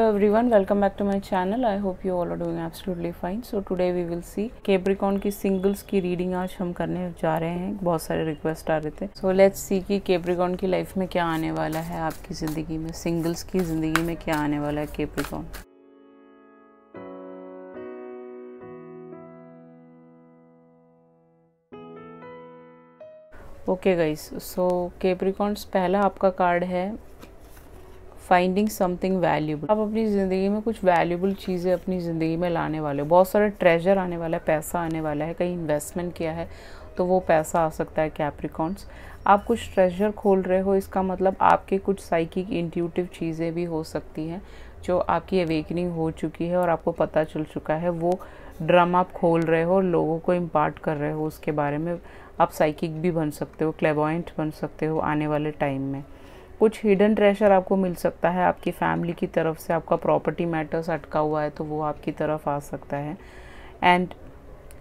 hello everyone welcome back to my channel i hope you all are doing absolutely fine so today we will see capricorn की singles की reading आज हम करने जा रहे हैं बहुत सारे request आ रहे थे so let's see कि capricorn की life में क्या आने वाला है आपकी ज़िंदगी में singles की ज़िंदगी में क्या आने वाला है capricorn okay guys so Capricorns पहला आपका कार्ड है फाइंडिंग समथिंग वैल्यूबल आप अपनी ज़िंदगी में कुछ वैल्यूबल चीज़ें अपनी ज़िंदगी में लाने वाले हो बहुत सारा ट्रेजर आने वाला है पैसा आने वाला है कहीं इन्वेस्टमेंट किया है तो वो पैसा आ सकता है कैप्रिकॉन्स आप कुछ ट्रेजर खोल रहे हो इसका मतलब आपके कुछ साइकिक इंट्यूटिव चीज़ें भी हो सकती हैं जो आपकी अवेकनिंग हो चुकी है और आपको पता चल चुका है वो ड्रम आप खोल रहे हो लोगों को इम्पार्ट कर रहे हो उसके बारे में आप साइकिक भी बन सकते हो क्लेबॉइंट बन सकते हो आने वाले टाइम में कुछ हिडन ट्रेशर आपको मिल सकता है आपकी फैमिली की तरफ से आपका प्रॉपर्टी मैटर्स अटका हुआ है तो वो आपकी तरफ आ सकता है एंड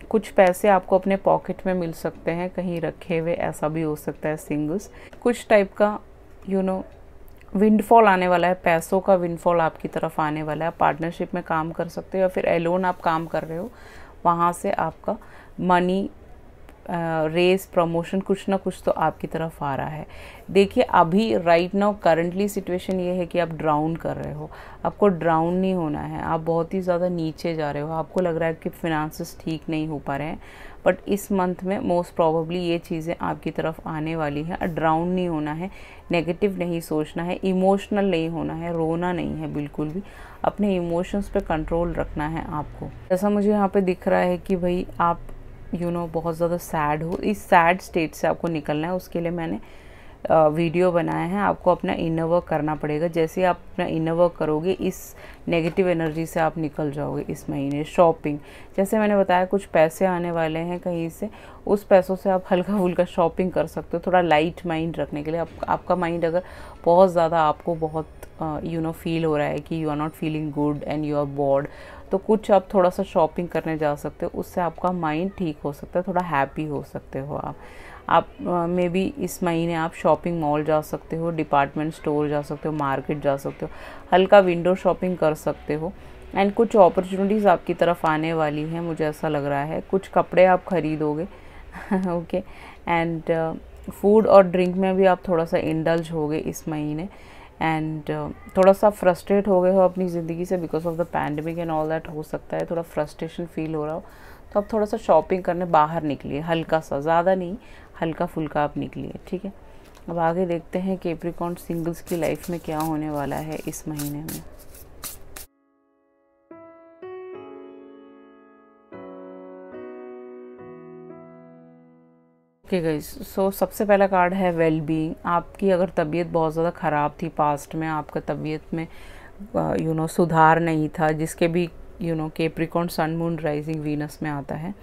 कुछ पैसे आपको अपने पॉकेट में मिल सकते हैं कहीं रखे हुए ऐसा भी हो सकता है सिंगल्स कुछ टाइप का यू नो विंडफॉल आने वाला है पैसों का विंडफॉल आपकी तरफ आने वाला है पार्टनरशिप में काम कर सकते हो या फिर एलोन आप काम कर रहे हो वहाँ से आपका मनी रेस प्रमोशन कुछ ना कुछ तो आपकी तरफ आ रहा है देखिए अभी राइट नाउ करंटली सिचुएशन ये है कि आप ड्राउन कर रहे हो आपको ड्राउन नहीं होना है आप बहुत ही ज़्यादा नीचे जा रहे हो आपको लग रहा है कि फिनांसिस ठीक नहीं हो पा रहे हैं बट इस मंथ में मोस्ट प्रॉबली ये चीज़ें आपकी तरफ आने वाली हैं ड्राउन नहीं होना है नेगेटिव नहीं सोचना है इमोशनल नहीं होना है रोना नहीं है बिल्कुल भी अपने इमोशंस पे कंट्रोल रखना है आपको जैसा मुझे यहाँ पे दिख रहा है कि भाई आप यू you नो know, बहुत ज़्यादा सैड हो इस सैड स्टेट से आपको निकलना है उसके लिए मैंने वीडियो बनाए हैं आपको अपना इनर वर्क करना पड़ेगा जैसे आप अपना इनर वर्क करोगे इस नेगेटिव एनर्जी से आप निकल जाओगे इस महीने शॉपिंग जैसे मैंने बताया कुछ पैसे आने वाले हैं कहीं से उस पैसों से आप हल्का फुल्का शॉपिंग कर सकते हो थोड़ा लाइट माइंड रखने के लिए आप, आपका माइंड अगर बहुत ज़्यादा आपको बहुत यू नो फील हो रहा है कि you are not feeling good and you are bored तो कुछ आप थोड़ा सा शॉपिंग करने जा सकते हो उससे आपका माइंड ठीक हो सकता है थोड़ा हैप्पी हो सकते हो आप आप मे बी इस महीने आप शॉपिंग मॉल जा सकते हो डिपार्टमेंट स्टोर जा सकते हो मार्केट जा सकते हो हल्का विंडो शॉपिंग कर सकते हो एंड कुछ अपॉर्चुनिटीज़ आपकी तरफ आने वाली हैं मुझे ऐसा लग रहा है कुछ कपड़े आप ख़रीदोगे ओके एंड फूड और ड्रिंक में भी आप थोड़ा सा इंडल्ज होगे इस महीने एंड uh, थोड़ा सा फ्रस्ट्रेट हो गए हो अपनी ज़िंदगी से because of the pandemic and all that हो सकता है थोड़ा फ्रस्ट्रेशन फील हो रहा हो तो आप थोड़ा सा शॉपिंग करने बाहर निकलिए हल्का सा ज़्यादा नहीं हल्का फुल्का आप निकलिए ठीक है अब आगे देखते हैं केप्रिकॉन सिंगल्स की लाइफ में क्या होने वाला है इस महीने में ओके गई सो सबसे पहला कार्ड है वेल बींग आपकी अगर तबीयत बहुत ज़्यादा ख़राब थी पास्ट में आपका तबीयत में यू नो सुधार नहीं था जिसके भी you know Capricorn sun moon rising Venus में आता है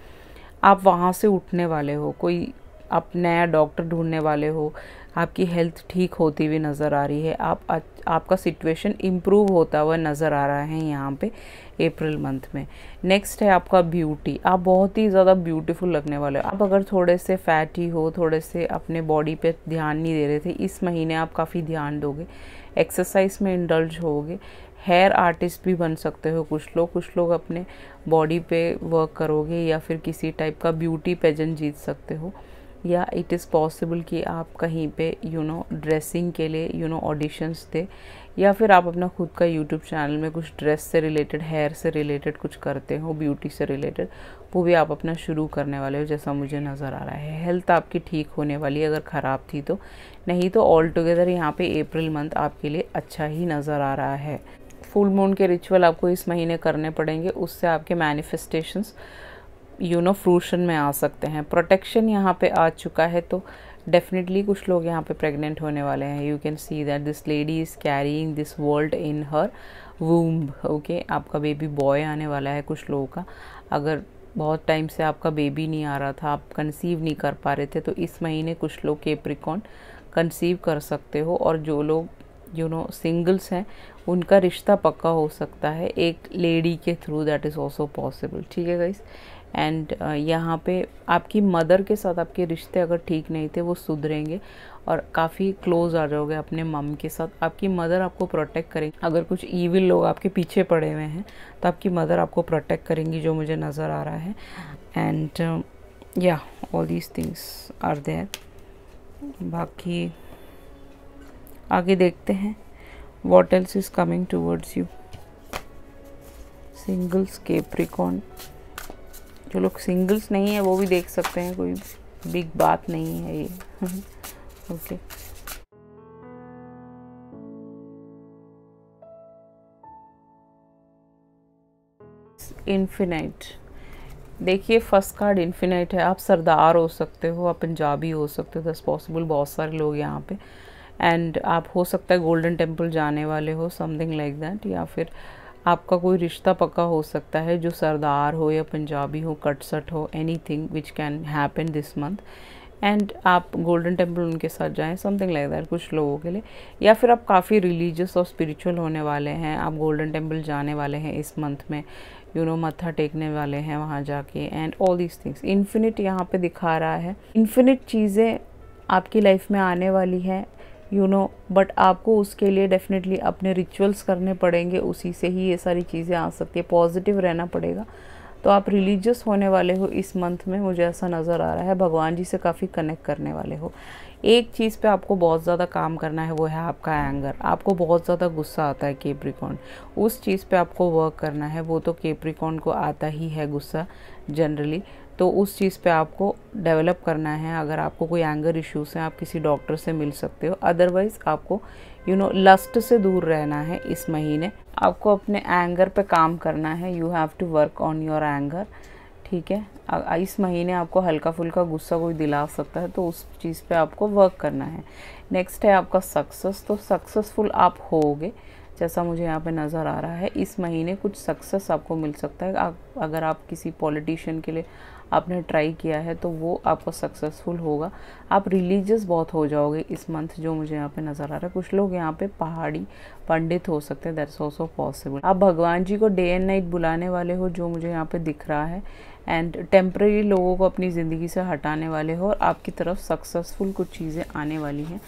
आप वहाँ से उठने वाले हो कोई आप नया डॉक्टर ढूंढने वाले हो आपकी हेल्थ ठीक होती हुई नज़र आ रही है आप आपका सिचुएशन इम्प्रूव होता हुआ नज़र आ रहा है यहाँ पे अप्रैल मंथ में नेक्स्ट है आपका ब्यूटी आप बहुत ही ज़्यादा ब्यूटीफुल लगने वाले हो आप अगर थोड़े से फैटी हो थोड़े से अपने बॉडी पे ध्यान नहीं दे रहे थे इस महीने आप काफ़ी ध्यान दोगे एक्सरसाइज में इंडल्ज होगे हेयर आर्टिस्ट भी बन सकते हो कुछ लोग कुछ लोग अपने बॉडी पे वर्क करोगे या फिर किसी टाइप का ब्यूटी पेजेंट जीत सकते हो या इट इज़ पॉसिबल कि आप कहीं पे यू नो ड्रेसिंग के लिए यू नो ऑडिशंस दे या फिर आप अपना खुद का यूट्यूब चैनल में कुछ ड्रेस से रिलेटेड हेयर से रिलेटेड कुछ करते हो ब्यूटी से रिलेटेड वो भी आप अपना शुरू करने वाले हो जैसा मुझे नज़र आ रहा है हेल्थ आपकी ठीक होने वाली है अगर ख़राब थी तो नहीं तो ऑल टुगेदर यहाँ पे अप्रैल मंथ आपके लिए अच्छा ही नज़र आ रहा है फुल मून के रिचुअल आपको इस महीने करने पड़ेंगे उससे आपके मैनिफेस्टेशंस यू नो फ्रूशन में आ सकते हैं प्रोटेक्शन यहाँ पे आ चुका है तो डेफिनेटली कुछ लोग यहाँ पे प्रेग्नेंट होने वाले हैं you can see that this lady is carrying this world in her womb okay आपका बेबी बॉय आने वाला है कुछ लोगों का अगर बहुत टाइम से आपका बेबी नहीं आ रहा था आप कंसीव नहीं कर पा रहे थे तो इस महीने कुछ लोग केप्रिकॉन कंसीव कर सकते हो और जो लोग यू नो सिंगल्स हैं उनका रिश्ता पक्का हो सकता है एक लेडी के through that is also possible ठीक है गाइस एंड uh, यहाँ पे आपकी मदर के साथ आपके रिश्ते अगर ठीक नहीं थे वो सुधरेंगे और काफ़ी क्लोज आ जाओगे अपने मम के साथ आपकी मदर आपको प्रोटेक्ट करेंगी अगर कुछ ईविल लोग आपके पीछे पड़े हुए हैं तो आपकी मदर आपको प्रोटेक्ट करेंगी जो मुझे नज़र आ रहा है एंड या all these things are there बाकी आगे देखते हैं what else is coming towards you singles Capricorn जो लोग सिंगल्स नहीं है वो भी देख सकते हैं कोई बिग बात नहीं है ये ओके इन्फिनाइट देखिए फर्स्ट कार्ड इन्फिनाइट है आप सरदार हो सकते हो आप पंजाबी हो सकते हो दस पॉसिबल बहुत सारे लोग यहाँ पे एंड आप हो सकता है गोल्डन टेम्पल जाने वाले हो समथिंग लाइक दैट या फिर uh, आपका कोई रिश्ता पक्का हो सकता है जो सरदार हो या पंजाबी हो कटसट हो anything which can happen this month and आप गोल्डन टेम्पल उनके साथ जाएं समथिंग लाइक दैट कुछ लोगों के लिए या फिर आप काफ़ी रिलीजियस और स्पिरिचुअल होने वाले हैं आप गोल्डन टेम्पल जाने वाले हैं इस मंथ में यू नो मत्था टेकने वाले हैं वहाँ जाके and all these things infinite यहाँ पे दिखा रहा है इन्फिनिट चीज़ें आपकी लाइफ में आने वाली हैं you you know know, but आपको उसके लिए डेफिनेटली अपने रिचुअल्स करने पड़ेंगे उसी से ही ये सारी चीज़ें आ सकती है पॉजिटिव रहना पड़ेगा तो आप रिलीजियस होने वाले हो इस मंथ में मुझे ऐसा नज़र आ रहा है भगवान जी से काफ़ी कनेक्ट करने वाले हो एक चीज़ पे आपको बहुत ज़्यादा काम करना है वो है आपका एंगर आपको बहुत ज़्यादा गुस्सा आता है केप्रिकॉन उस चीज़ पे आपको वर्क करना है वो तो केप्रिकॉन को आता ही है गुस्सा जनरली तो उस चीज़ पे आपको डेवलप करना है अगर आपको कोई एंगर इश्यूज हैं आप किसी डॉक्टर से मिल सकते हो अदरवाइज़ आपको यू नो लस्ट से दूर रहना है इस महीने आपको अपने एंगर पे काम करना है you have to work on your anger ठीक है इस महीने आपको हल्का फुल्का गुस्सा कोई दिला सकता है तो उस चीज़ पे आपको वर्क करना है नेक्स्ट है आपका सक्सेस तो सक्सेसफुल आप होगे जैसा मुझे यहाँ पे नज़र आ रहा है इस महीने कुछ सक्सेस आपको मिल सकता है अगर आप किसी पॉलिटिशियन के लिए आपने ट्राई किया है तो वो आपको सक्सेसफुल होगा आप रिलीजियस बहुत हो जाओगे इस मंथ जो मुझे यहाँ पे नज़र आ रहा है कुछ लोग यहाँ पे पहाड़ी पंडित हो सकते हैं दैट्स ऑल्सो पॉसिबल आप भगवान जी को डे एंड नाइट बुलाने वाले हो जो मुझे यहाँ पे दिख रहा है एंड टेम्प्रेरी लोगों को अपनी ज़िंदगी से हटाने वाले हो और आपकी तरफ सक्सेसफुल कुछ चीज़ें आने वाली हैं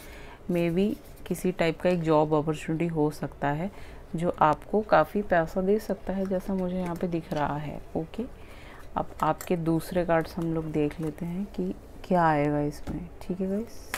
मे बी किसी टाइप का एक जॉब अपॉर्चुनिटी हो सकता है जो आपको काफ़ी पैसा दे सकता है जैसा मुझे यहाँ पे दिख रहा है ओके अब आपके दूसरे कार्ड्स हम लोग देख लेते हैं कि क्या आएगा इसमें ठीक है भाई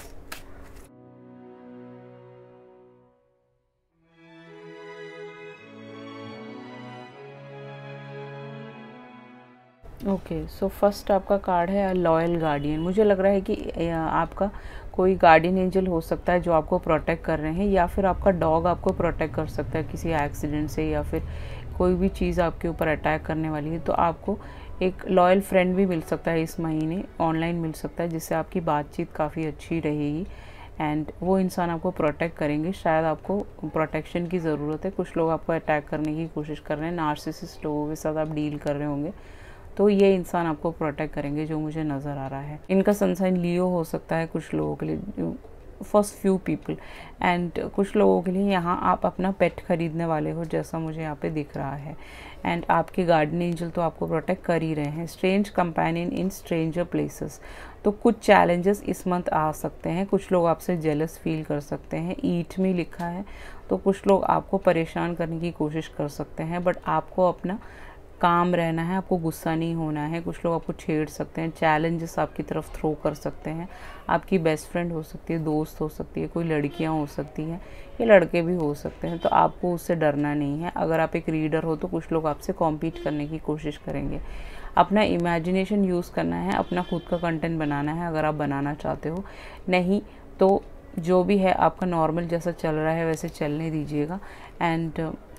ओके सो फर्स्ट आपका कार्ड है अ लॉयल गार्डियन मुझे लग रहा है कि आपका कोई गार्डियन एंजल हो सकता है जो आपको प्रोटेक्ट कर रहे हैं या फिर आपका डॉग आपको प्रोटेक्ट कर सकता है किसी एक्सीडेंट से या फिर कोई भी चीज़ आपके ऊपर अटैक करने वाली है तो आपको एक लॉयल फ्रेंड भी मिल सकता है इस महीने ऑनलाइन मिल सकता है जिससे आपकी बातचीत काफ़ी अच्छी रहेगी एंड वो इंसान आपको प्रोटेक्ट करेंगे शायद आपको प्रोटेक्शन की ज़रूरत है कुछ लोग आपको अटैक करने की कोशिश कर रहे हैं नार्सिसिस्ट लोगों के साथ आप डील कर रहे होंगे तो ये इंसान आपको प्रोटेक्ट करेंगे जो मुझे नज़र आ रहा है इनका सनसाइन लियो हो सकता है कुछ लोगों के लिए फर्स्ट फ्यू पीपल एंड कुछ लोगों के लिए यहाँ आप अपना पेट खरीदने वाले हो जैसा मुझे यहाँ पे दिख रहा है एंड आपके गार्डन एंजल तो आपको प्रोटेक्ट कर ही रहे हैं strange companion in stranger places तो कुछ चैलेंजेस इस मंथ आ सकते हैं कुछ लोग आपसे जेलस फील कर सकते हैं ईट में लिखा है तो कुछ लोग आपको परेशान करने की कोशिश कर सकते हैं बट आपको अपना काम रहना है आपको गुस्सा नहीं होना है कुछ लोग आपको छेड़ सकते हैं चैलेंजेस आपकी तरफ थ्रो कर सकते हैं आपकी बेस्ट फ्रेंड हो सकती है दोस्त हो सकती है कोई लड़कियां हो सकती हैं या लड़के भी हो सकते हैं तो आपको उससे डरना नहीं है अगर आप एक रीडर हो तो कुछ लोग आपसे कॉम्पीट करने की कोशिश करेंगे अपना इमेजिनेशन यूज़ करना है अपना खुद का कंटेंट बनाना है अगर आप बनाना चाहते हो नहीं तो जो भी है आपका नॉर्मल जैसा चल रहा है वैसे चलने दीजिएगा एंड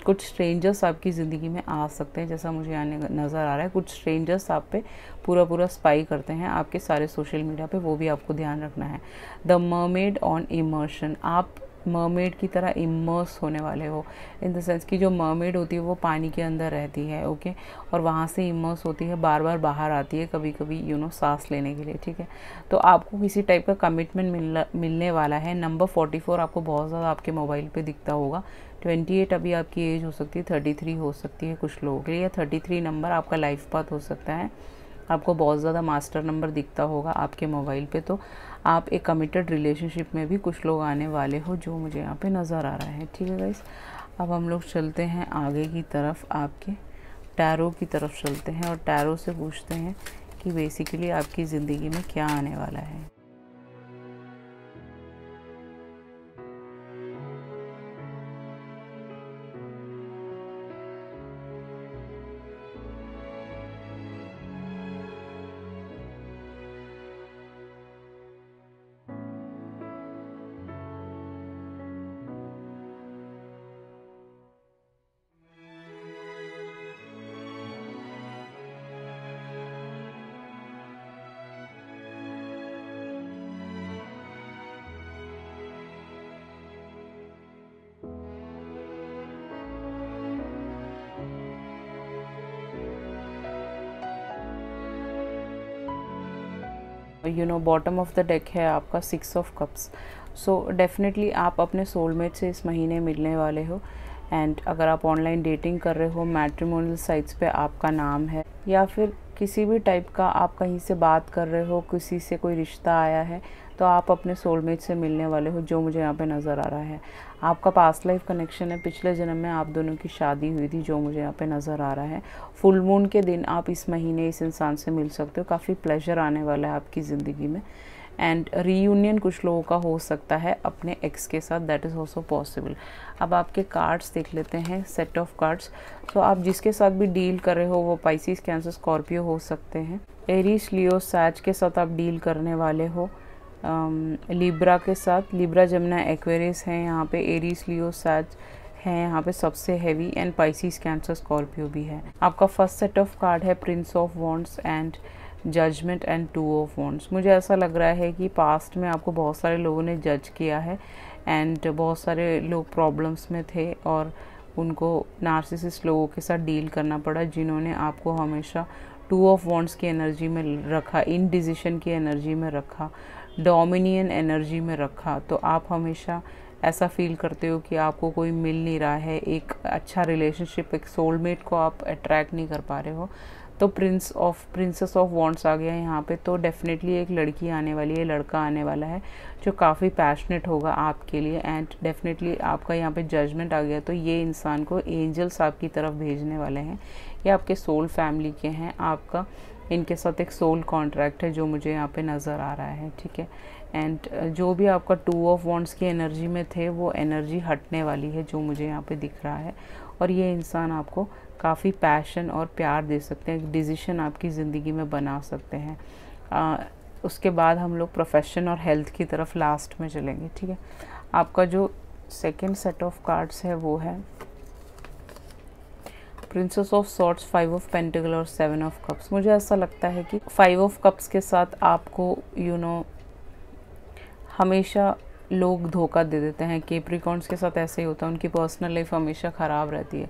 कुछ स्ट्रेंजर्स आपकी ज़िंदगी में आ सकते हैं जैसा मुझे आने नज़र आ रहा है कुछ स्ट्रेंजर्स आप पे पूरा पूरा स्पाई करते हैं आपके सारे सोशल मीडिया पे वो भी आपको ध्यान रखना है द मर्मेड ऑन इमर्शन आप मर्मेड की तरह इमर्स होने वाले हो इन द सेंस कि जो मर्मेड होती है वो पानी के अंदर रहती है ओके और वहाँ से इमर्स होती है बार बार बाहर आती है कभी कभी यू नो सांस लेने के लिए ठीक है तो आपको किसी टाइप का कमिटमेंट मिलना मिलने वाला है नंबर फोर्टी फोर आपको बहुत ज़्यादा आपके मोबाइल पर दिखता होगा ट्वेंटी एट अभी आपकी एज हो सकती है थर्टी थ्री हो सकती है कुछ लोगों के लिए थर्टी थ्री नंबर आपका लाइफ पाथ हो सकता है आपको बहुत ज़्यादा मास्टर नंबर दिखता होगा आपके मोबाइल पे तो आप एक कमिटेड रिलेशनशिप में भी कुछ लोग आने वाले हो जो मुझे यहाँ पे नज़र आ रहा है ठीक है गाइस अब हम लोग चलते हैं आगे की तरफ आपके टैरो की तरफ चलते हैं और टैरो से पूछते हैं कि बेसिकली आपकी ज़िंदगी में क्या आने वाला है you know bottom of the deck है आपका six of cups so definitely आप अपने सोलमेट से इस महीने मिलने वाले हो एंड अगर आप ऑनलाइन डेटिंग कर रहे हो मैट्रिमोनियल साइट्स पे आपका नाम है या फिर किसी भी टाइप का आप कहीं से बात कर रहे हो किसी से कोई रिश्ता आया है तो आप अपने सोलमेट से मिलने वाले हो जो मुझे यहाँ पे नज़र आ रहा है आपका पास्ट लाइफ कनेक्शन है पिछले जन्म में आप दोनों की शादी हुई थी जो मुझे यहाँ पे नज़र आ रहा है फुल मून के दिन आप इस महीने इस इंसान से मिल सकते हो काफ़ी प्लेजर आने वाला है आपकी ज़िंदगी में एंड रीयूनियन कुछ लोगों का हो सकता है अपने एक्स के साथ दैट इज़ ऑल्सो पॉसिबल अब आपके कार्ड्स देख लेते हैं सेट ऑफ कार्ड्स तो आप जिसके साथ भी डील कर रहे हो वो पाइसिस कैंसर स्कॉर्पियो हो सकते हैं एरिस लियो सैच के साथ आप डील करने वाले हो लिब्रा के साथ लिब्रा जमुना एक्वेरियस हैं यहाँ पे एरीस लियो सच है यहाँ पे सबसे heavy and Pisces Cancer Scorpio भी है आपका फर्स्ट सेट ऑफ कार्ड है prince of wands and judgement and two of wands मुझे ऐसा लग रहा है कि पास्ट में आपको बहुत सारे लोगों ने जज किया है एंड बहुत सारे लोग प्रॉब्लम्स में थे और उनको नार्सिसिस्ट लोगों के साथ डील करना पड़ा जिन्होंने आपको हमेशा टू ऑफ वॉन्ट्स की एनर्जी में रखा इन डिसीजन की एनर्जी में रखा डोमिनियन एनर्जी में रखा तो आप हमेशा ऐसा फील करते हो कि आपको कोई मिल नहीं रहा है एक अच्छा रिलेशनशिप एक सोलमेट को आप अट्रैक्ट नहीं कर पा रहे हो तो prince of princess of wands आ गया यहाँ पे तो डेफिनेटली एक लड़की आने वाली है लड़का आने वाला है जो काफ़ी पैशनेट होगा आपके लिए एंड डेफिनेटली आपका यहाँ पे जजमेंट आ गया तो ये इंसान को एंजल्स आपकी तरफ भेजने वाले हैं ये आपके सोल फैमिली के हैं आपका इनके साथ एक सोल कॉन्ट्रैक्ट है जो मुझे यहाँ पे नज़र आ रहा है ठीक है एंड uh, जो भी आपका टू ऑफ वॉन्ट्स की एनर्जी में थे वो एनर्जी हटने वाली है जो मुझे यहाँ पे दिख रहा है और ये इंसान आपको काफ़ी पैशन और प्यार दे सकते हैं डिसीजन आपकी ज़िंदगी में बना सकते हैं आ, uh, उसके बाद हम लोग प्रोफेशन और हेल्थ की तरफ लास्ट में चलेंगे ठीक है आपका जो सेकेंड सेट ऑफ कार्ड्स है वो है princess of swords five of pentacle और सेवन ऑफ कप्स मुझे ऐसा लगता है कि फाइव ऑफ कप्स के साथ आपको यू you नो know, हमेशा लोग धोखा दे देते हैं केप्रिकॉन्स के साथ ऐसे ही होता है उनकी पर्सनल लाइफ हमेशा ख़राब रहती है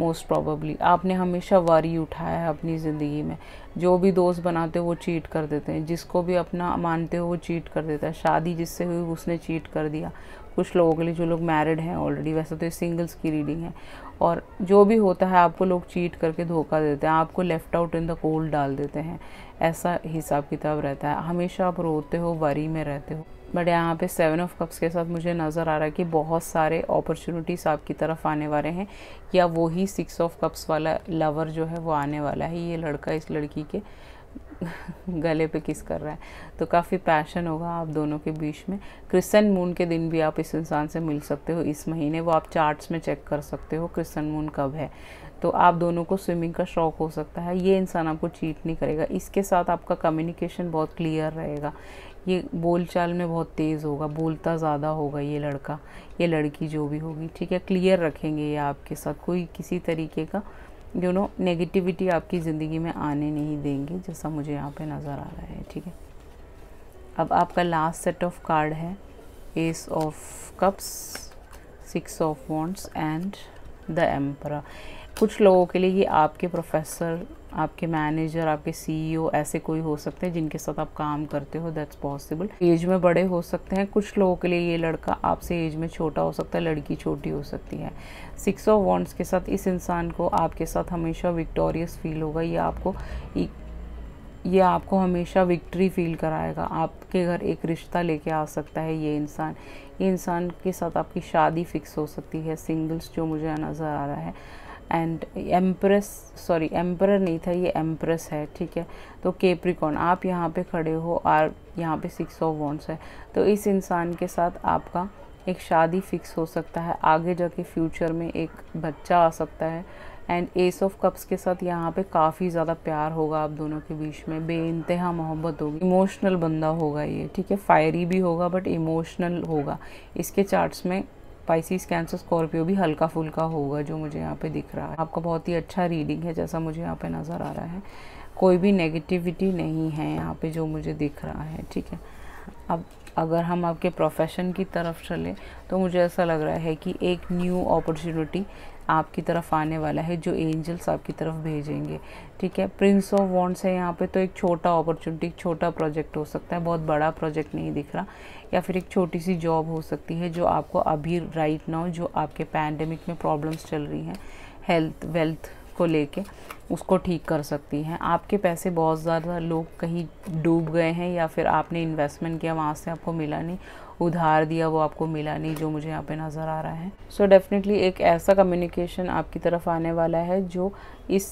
मोस्ट प्रॉबली आपने हमेशा वारी उठाया है अपनी ज़िंदगी में जो भी दोस्त बनाते हो वो चीट कर देते हैं जिसको भी अपना मानते हो वो चीट कर देता है शादी जिससे हुई उसने चीट कर दिया कुछ लोगों के लिए जो लोग मैरिड हैं ऑलरेडी वैसे तो ये सिंगल्स की रीडिंग है और जो भी होता है आपको लोग चीट करके धोखा देते हैं आपको left out in the cold डाल देते हैं ऐसा हिसाब किताब रहता है हमेशा आप रोते हो वरी में रहते हो बट यहाँ पे सेवन ऑफ कप्स के साथ मुझे नज़र आ रहा है कि बहुत सारे अपॉर्चुनिटीज़ आपकी तरफ आने वाले हैं या वही सिक्स ऑफ कप्स वाला लवर जो है वो आने वाला है ये लड़का इस लड़की के गले पे किस कर रहा है तो काफ़ी पैशन होगा आप दोनों के बीच में क्रिसन मून के दिन भी आप इस इंसान से मिल सकते हो इस महीने वो आप चार्ट्स में चेक कर सकते हो क्रिसन मून कब है तो आप दोनों को स्विमिंग का शौक हो सकता है ये इंसान आपको चीट नहीं करेगा इसके साथ आपका कम्युनिकेशन बहुत क्लियर रहेगा ये बोलचाल में बहुत तेज़ होगा बोलता ज़्यादा होगा ये लड़का ये लड़की जो भी होगी ठीक है क्लियर रखेंगे ये आपके साथ कोई किसी तरीके का यू नो नेगेटिविटी आपकी ज़िंदगी में आने नहीं देंगे जैसा मुझे यहाँ पे नज़र आ रहा है ठीक है अब आपका लास्ट सेट ऑफ कार्ड है ace of cups six of wands and the emperor कुछ लोगों के लिए ये आपके प्रोफेसर आपके मैनेजर आपके सीईओ e ऐसे कोई हो सकते हैं जिनके साथ आप काम करते हो दैट्स पॉसिबल एज में बड़े हो सकते हैं कुछ लोगों के लिए ये लड़का आपसे एज में छोटा हो सकता है लड़की छोटी हो सकती है सिक्स ऑफ वॉन्ट्स के साथ इस इंसान को आपके साथ हमेशा विक्टोरियस फील होगा ये आपको ये आपको हमेशा विक्ट्री फील कराएगा आपके घर एक रिश्ता लेके आ सकता है ये इंसान ये इंसान के साथ आपकी शादी फिक्स हो सकती है सिंगल्स जो मुझे नज़र आ रहा है एंड एम्प्रेस सॉरी एम्प्रर नहीं था ये एम्प्रेस है ठीक है तो केप्रिकॉन आप यहाँ पे खड़े हो और यहाँ पे सिक्स ऑफ वॉन्ट्स है तो इस इंसान के साथ आपका एक शादी फिक्स हो सकता है आगे जाके फ्यूचर में एक बच्चा आ सकता है एंड एस ऑफ कप्स के साथ यहाँ पे काफ़ी ज़्यादा प्यार होगा आप दोनों के बीच में बे इंतहा मोहब्बत होगी इमोशनल बंदा होगा ये ठीक है फायरी भी होगा बट इमोशनल होगा इसके चार्ट्स में स्पाइसी कैंसर स्कॉर्पियो भी हल्का फुल्का होगा जो मुझे यहाँ पे दिख रहा है आपका बहुत ही अच्छा रीडिंग है जैसा मुझे यहाँ पे नज़र आ रहा है कोई भी नेगेटिविटी नहीं है यहाँ पे जो मुझे दिख रहा है ठीक है अब अगर हम आपके प्रोफेशन की तरफ चले तो मुझे ऐसा लग रहा है कि एक न्यू अपॉर्चुनिटी आपकी तरफ आने वाला है जो एंजल्स आपकी तरफ भेजेंगे ठीक है प्रिंस ऑफ वॉन्ट्स है यहाँ पे तो एक छोटा अपॉर्चुनिटी छोटा प्रोजेक्ट हो सकता है बहुत बड़ा प्रोजेक्ट नहीं दिख रहा या फिर एक छोटी सी जॉब हो सकती है जो आपको अभी राइट नाउ जो आपके पैंडमिक में प्रॉब्लम्स चल रही हैं हेल्थ वेल्थ को लेके उसको ठीक कर सकती हैं आपके पैसे बहुत ज़्यादा लोग कहीं डूब गए हैं या फिर आपने इन्वेस्टमेंट किया वहाँ से आपको मिला नहीं उधार दिया वो आपको मिला नहीं जो मुझे यहाँ पे नज़र आ रहा है सो so डेफिनेटली एक ऐसा कम्युनिकेशन आपकी तरफ आने वाला है जो इस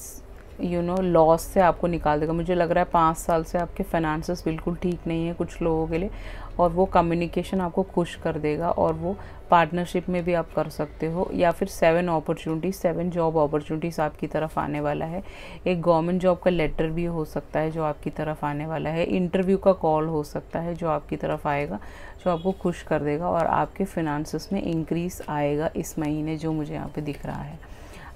यू नो लॉस से आपको निकाल देगा मुझे लग रहा है पाँच साल से आपके फाइनेंस बिल्कुल ठीक नहीं है कुछ लोगों के लिए और वो कम्युनिकेशन आपको खुश कर देगा और वो पार्टनरशिप में भी आप कर सकते हो या फिर seven opportunities seven job opportunities आपकी तरफ आने वाला है एक गवर्नमेंट जॉब का लेटर भी हो सकता है जो आपकी तरफ आने वाला है इंटरव्यू का कॉल हो सकता है जो आपकी तरफ आएगा जो आपको खुश कर देगा और आपके फिनांसिस में इंक्रीज़ आएगा इस महीने जो मुझे यहाँ पे दिख रहा है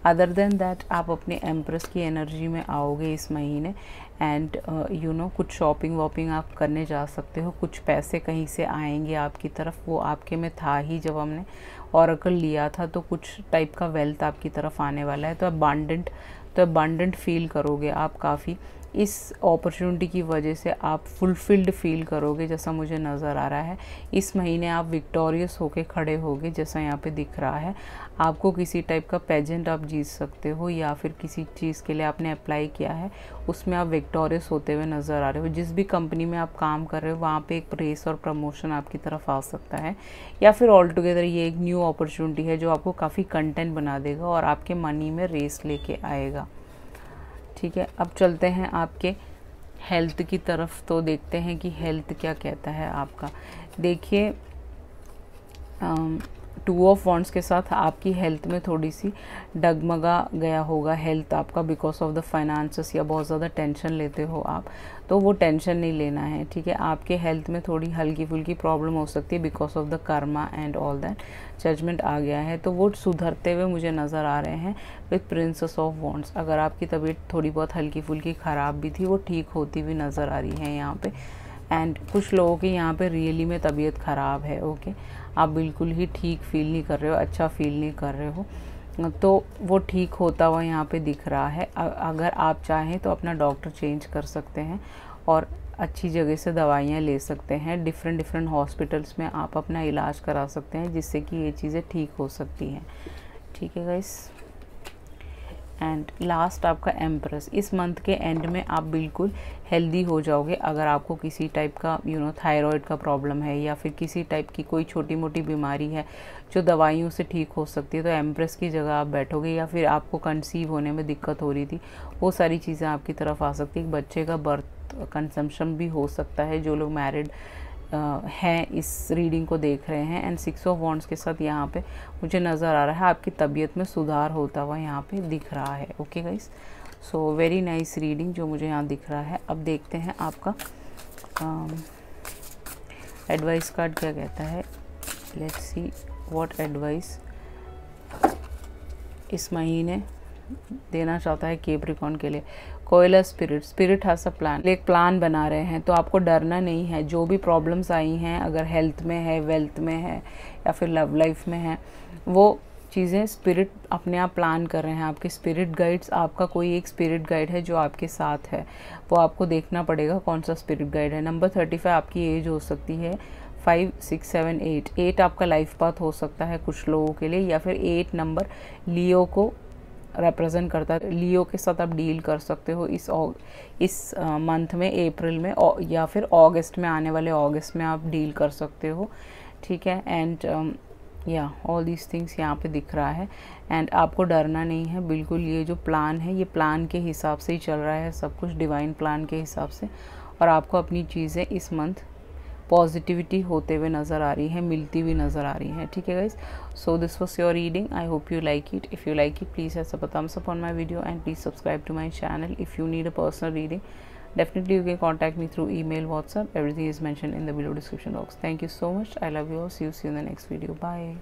अदर देन दैट आप अपने एम्प्रेस की एनर्जी में आओगे इस महीने एंड यू नो कुछ शॉपिंग वॉपिंग आप करने जा सकते हो कुछ पैसे कहीं से आएंगे आपकी तरफ वो आपके में था ही जब हमने और अगर लिया था तो कुछ टाइप का वेल्थ आपकी तरफ आने वाला है तो अबांडेंट तो अबांडेंट फील करोगे आप काफ़ी इस अपॉर्चुनिटी की वजह से आप फुलफिल्ड फील करोगे जैसा मुझे नज़र आ रहा है इस महीने आप विक्टोरियस होके खड़े होगे जैसा यहाँ पे दिख रहा है आपको किसी टाइप का पेजेंट आप जीत सकते हो या फिर किसी चीज़ के लिए आपने अप्लाई किया है उसमें आप विक्टोरियस होते हुए नज़र आ रहे हो जिस भी कंपनी में आप काम कर रहे हो वहाँ पर एक प्रेस और प्रमोशन आपकी तरफ आ सकता है या फिर ऑल टुगेदर ये एक न्यू अपॉर्चुनिटी है जो आपको काफ़ी कंटेंट बना देगा और आपके मनी में रेस लेके आएगा ठीक है अब चलते हैं आपके हेल्थ की तरफ तो देखते हैं कि हेल्थ क्या कहता है आपका देखिए टू ऑफ वॉन्ट्स के साथ आपकी हेल्थ में थोड़ी सी डगमगा गया होगा हेल्थ आपका बिकॉज ऑफ द फाइनेंसेस या बहुत ज़्यादा टेंशन लेते हो आप तो वो टेंशन नहीं लेना है ठीक है आपके हेल्थ में थोड़ी हल्की फुल्की प्रॉब्लम हो सकती है because of the karma and all that judgement आ गया है तो वो सुधरते हुए मुझे नज़र आ रहे हैं विथ प्रिंसेस ऑफ वॉन्ट्स अगर आपकी तबीयत थोड़ी बहुत हल्की फुल्की ख़राब भी थी वो ठीक होती हुई नज़र आ रही है यहाँ पर एंड कुछ लोगों की यहाँ पे रियली में तबीयत ख़राब है ओके आप बिल्कुल ही ठीक फील नहीं कर रहे हो अच्छा फील नहीं कर रहे हो तो वो ठीक होता हुआ यहाँ पे दिख रहा है अगर आप चाहें तो अपना डॉक्टर चेंज कर सकते हैं और अच्छी जगह से दवाइयाँ ले सकते हैं डिफरेंट डिफरेंट हॉस्पिटल्स में आप अपना इलाज करा सकते हैं जिससे कि ये चीज़ें ठीक हो सकती हैं ठीक है गाइस एंड लास्ट आपका एम्प्रेस इस मंथ के एंड में आप बिल्कुल हेल्दी हो जाओगे अगर आपको किसी टाइप का यू नो थायराइड का प्रॉब्लम है या फिर किसी टाइप की कोई छोटी मोटी बीमारी है जो दवाइयों से ठीक हो सकती है तो एम्प्रेस की जगह आप बैठोगे या फिर आपको कंसीव होने में दिक्कत हो रही थी वो सारी चीज़ें आपकी तरफ आ सकती है बच्चे का बर्थ कंसम्पन भी हो सकता है जो लोग मैरिड हैं इस रीडिंग को देख रहे हैं एंड सिक्स ऑफ वॉन्ड्स के साथ यहाँ पे मुझे नज़र आ रहा है आपकी तबीयत में सुधार होता हुआ यहाँ पे दिख रहा है okay guys so very nice reading जो मुझे यहाँ दिख रहा है अब देखते हैं आपका एडवाइस um, कार्ड क्या कहता है लेट्स सी व्हाट एडवाइस इस महीने देना चाहता है केप्रिकॉन के लिए कोयला स्पिरिट स्पिरिट हाज अ प्लान एक प्लान बना रहे हैं तो आपको डरना नहीं है जो भी प्रॉब्लम्स आई हैं अगर हेल्थ में है वेल्थ में है या फिर लव लाइफ में है वो चीज़ें स्पिरिट अपने आप प्लान कर रहे हैं आपके स्पिरिट गाइड्स आपका कोई एक स्पिरिट गाइड है जो आपके साथ है वो आपको देखना पड़ेगा कौन सा स्पिरिट गाइड है नंबर थर्टी फाइव आपकी एज हो सकती है five six seven eight eight आपका लाइफ पाथ हो सकता है कुछ लोगों के लिए या फिर एट नंबर लियो को रिप्रेजेंट करता है लियो के साथ आप डील कर सकते हो इस इस मंथ में अप्रैल में या फिर अगस्त में आने वाले अगस्त में आप डील कर सकते हो ठीक है एंड या ऑल दीज थिंग्स यहाँ पे दिख रहा है एंड आपको डरना नहीं है बिल्कुल ये जो प्लान है ये प्लान के हिसाब से ही चल रहा है सब कुछ डिवाइन प्लान के हिसाब से और आपको अपनी चीज़ें इस मंथ पॉजिटिविटी होते हुए नज़र आ रही है मिलती हुई नज़र आ रही है ठीक है guys so this was your reading I hope you like it if you like it please thumbs up on my video and please subscribe to my channel if you need a personal reading definitely you can contact me through email WhatsApp everything is mention in the below description box thank you so much I love you see you see in the next video bye